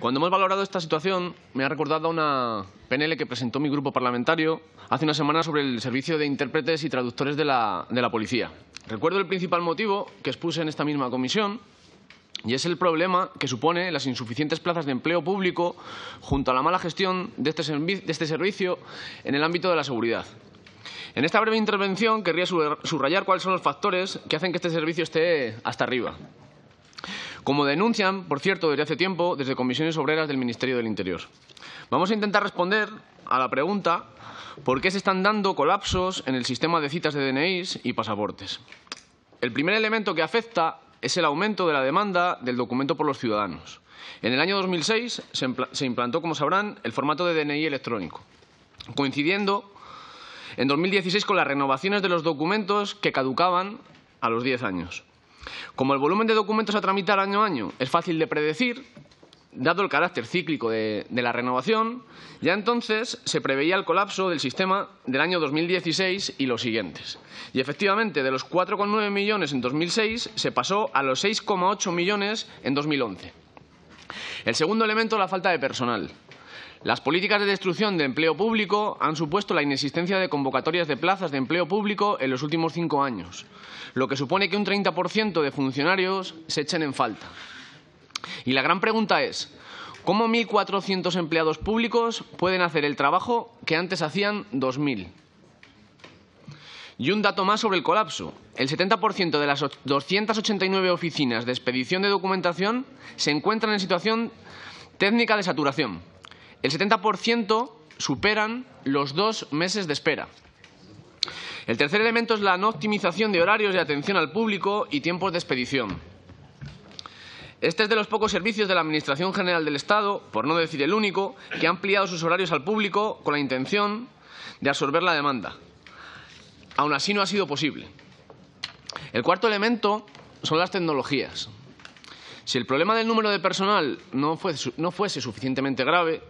Cuando hemos valorado esta situación, me ha recordado una PNL que presentó mi grupo parlamentario hace una semana sobre el servicio de intérpretes y traductores de la, policía. Recuerdo el principal motivo que expuse en esta misma comisión, y es el problema que supone las insuficientes plazas de empleo público junto a la mala gestión de este, este servicio en el ámbito de la seguridad. En esta breve intervención querría subrayar cuáles son los factores que hacen que este servicio esté hasta arriba como denuncian, por cierto, desde hace tiempo, desde comisiones obreras del Ministerio del Interior. Vamos a intentar responder a la pregunta por qué se están dando colapsos en el sistema de citas de DNI y pasaportes. El primer elemento que afecta es el aumento de la demanda del documento por los ciudadanos. En el año 2006 se implantó, como sabrán, el formato de DNI electrónico, coincidiendo en 2016 con las renovaciones de los documentos que caducaban a los 10 años. Como el volumen de documentos a tramitar año a año es fácil de predecir, dado el carácter cíclico de, la renovación, ya entonces se preveía el colapso del sistema del año 2016 y los siguientes. Y efectivamente, de los 4,9 millones en 2006 se pasó a los 6,8 millones en 2011. El segundo elemento, la falta de personal. Las políticas de destrucción de empleo público han supuesto la inexistencia de convocatorias de plazas de empleo público en los últimos cinco años, lo que supone que un 30% de funcionarios se echen en falta. Y la gran pregunta es, ¿cómo 1.400 empleados públicos pueden hacer el trabajo que antes hacían 2.000? Y un dato más sobre el colapso. El 70% de las 289 oficinas de expedición de documentación se encuentran en situación técnica de saturación el 70% superan los dos meses de espera. El tercer elemento es la no optimización de horarios de atención al público y tiempos de expedición. Este es de los pocos servicios de la Administración General del Estado, por no decir el único, que ha ampliado sus horarios al público con la intención de absorber la demanda. Aún así no ha sido posible. El cuarto elemento son las tecnologías. Si el problema del número de personal no fuese, no fuese suficientemente grave,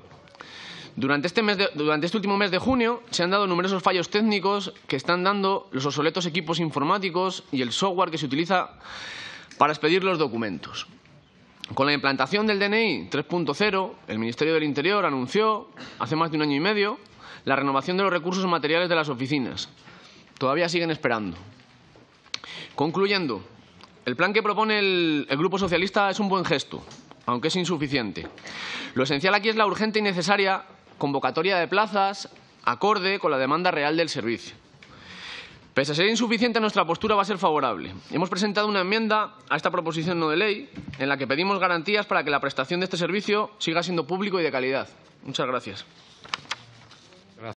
este durante este, último mes de junio se han dado numerosos fallos técnicos que están dando los obsoletos equipos informáticos y el software que se utiliza para expedir los documentos. Con la implantación del DNI 3.0, el Ministerio del Interior anunció hace más de un año y medio la renovación de los recursos materiales de las oficinas. Todavía siguen esperando. Concluyendo, el plan que propone el, Grupo Socialista es un buen gesto, aunque es insuficiente. Lo esencial aquí es la urgente y necesaria convocatoria de plazas acorde con la demanda real del servicio. Pese a ser insuficiente, nuestra postura va a ser favorable. Hemos presentado una enmienda a esta proposición no de ley en la que pedimos garantías para que la prestación de este servicio siga siendo público y de calidad. Muchas gracias.